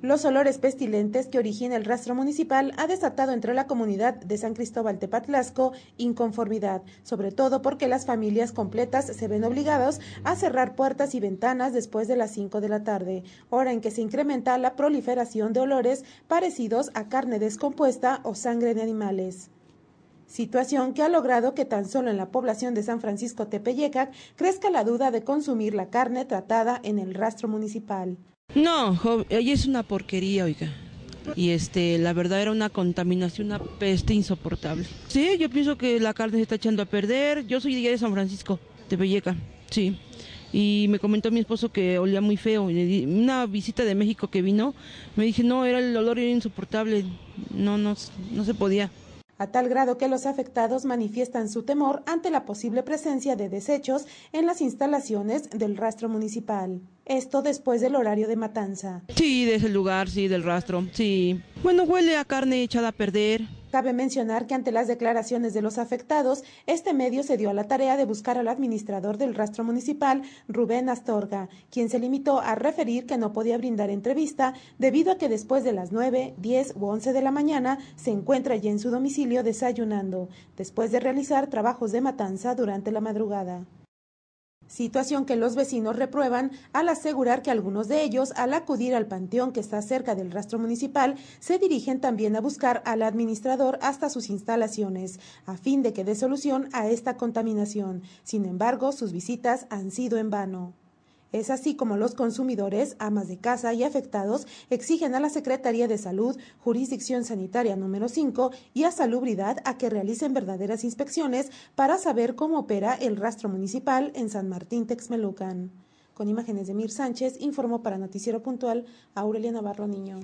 Los olores pestilentes que origina el rastro municipal ha desatado entre la comunidad de San Cristóbal Patlasco inconformidad, sobre todo porque las familias completas se ven obligadas a cerrar puertas y ventanas después de las cinco de la tarde, hora en que se incrementa la proliferación de olores parecidos a carne descompuesta o sangre de animales situación que ha logrado que tan solo en la población de San Francisco Tepeyecac crezca la duda de consumir la carne tratada en el rastro municipal. No, es una porquería, oiga. Y este, la verdad era una contaminación, una peste insoportable. Sí, yo pienso que la carne se está echando a perder. Yo soy de San Francisco, tepeyeca sí. Y me comentó mi esposo que olía muy feo. Una visita de México que vino, me dije, no, era el olor insoportable. No, no, no se podía a tal grado que los afectados manifiestan su temor ante la posible presencia de desechos en las instalaciones del rastro municipal. Esto después del horario de matanza. Sí, desde el lugar, sí, del rastro, sí. Bueno, huele a carne echada a perder, Cabe mencionar que ante las declaraciones de los afectados, este medio se dio a la tarea de buscar al administrador del rastro municipal, Rubén Astorga, quien se limitó a referir que no podía brindar entrevista debido a que después de las 9, 10 u 11 de la mañana se encuentra ya en su domicilio desayunando, después de realizar trabajos de matanza durante la madrugada situación que los vecinos reprueban al asegurar que algunos de ellos, al acudir al panteón que está cerca del rastro municipal, se dirigen también a buscar al administrador hasta sus instalaciones, a fin de que dé solución a esta contaminación. Sin embargo, sus visitas han sido en vano. Es así como los consumidores, amas de casa y afectados exigen a la Secretaría de Salud, Jurisdicción Sanitaria número 5 y a Salubridad a que realicen verdaderas inspecciones para saber cómo opera el rastro municipal en San Martín Texmelucan. Con imágenes de Mir Sánchez, informó para Noticiero Puntual Aurelia Navarro Niño.